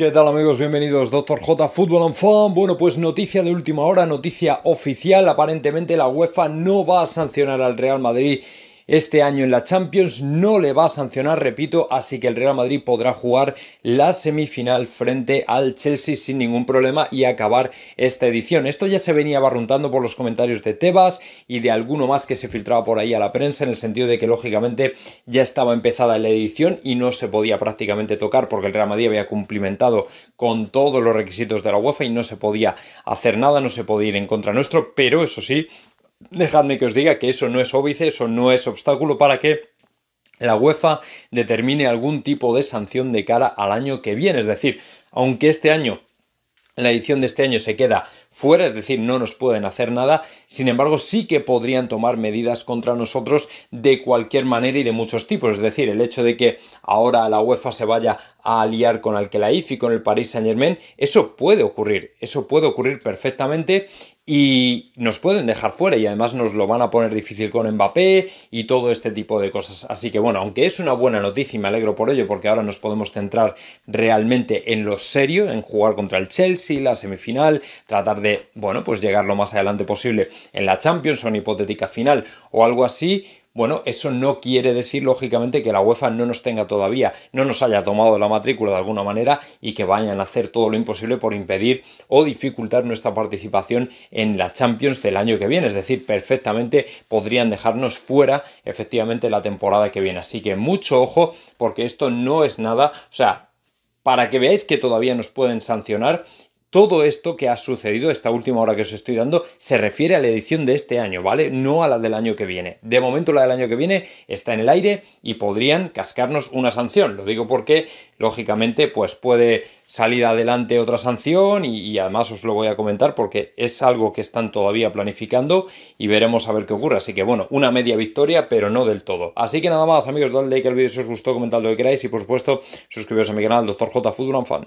¿Qué tal amigos? Bienvenidos, Doctor J Fútbol on Fun. Bueno, pues noticia de última hora, noticia oficial. Aparentemente la UEFA no va a sancionar al Real Madrid este año en la Champions, no le va a sancionar, repito, así que el Real Madrid podrá jugar la semifinal frente al Chelsea sin ningún problema y acabar esta edición. Esto ya se venía barruntando por los comentarios de Tebas y de alguno más que se filtraba por ahí a la prensa, en el sentido de que lógicamente ya estaba empezada la edición y no se podía prácticamente tocar porque el Real Madrid había cumplimentado con todos los requisitos de la UEFA y no se podía hacer nada, no se podía ir en contra nuestro, pero eso sí, dejadme que os diga que eso no es óbice, eso no es obstáculo para que la UEFA determine algún tipo de sanción de cara al año que viene. Es decir, aunque este año la edición de este año se queda fuera, es decir, no nos pueden hacer nada, sin embargo sí que podrían tomar medidas contra nosotros de cualquier manera y de muchos tipos, es decir, el hecho de que ahora la UEFA se vaya a aliar con Alquelaif y con el Paris Saint Germain, eso puede ocurrir, eso puede ocurrir perfectamente y nos pueden dejar fuera y además nos lo van a poner difícil con Mbappé y todo este tipo de cosas. Así que bueno, aunque es una buena noticia y me alegro por ello porque ahora nos podemos centrar realmente en lo serio, en jugar contra el Chelsea, la semifinal, tratar de, bueno, pues llegar lo más adelante posible en la Champions o en hipotética final o algo así, bueno, eso no quiere decir, lógicamente, que la UEFA no nos tenga todavía, no nos haya tomado la matrícula de alguna manera y que vayan a hacer todo lo imposible por impedir o dificultar nuestra participación en la Champions del año que viene. Es decir, perfectamente podrían dejarnos fuera, efectivamente, la temporada que viene. Así que mucho ojo, porque esto no es nada, o sea, para que veáis que todavía nos pueden sancionar todo esto que ha sucedido, esta última hora que os estoy dando, se refiere a la edición de este año, ¿vale? No a la del año que viene. De momento la del año que viene está en el aire y podrían cascarnos una sanción. Lo digo porque, lógicamente, pues puede salir adelante otra sanción y, además os lo voy a comentar porque es algo que están todavía planificando y veremos a ver qué ocurre. Así que bueno, una media victoria, pero no del todo. Así que nada más, amigos, dadle like al vídeo si os gustó, comentad lo que queráis y por supuesto suscribiros a mi canal, Dr. J. Fan.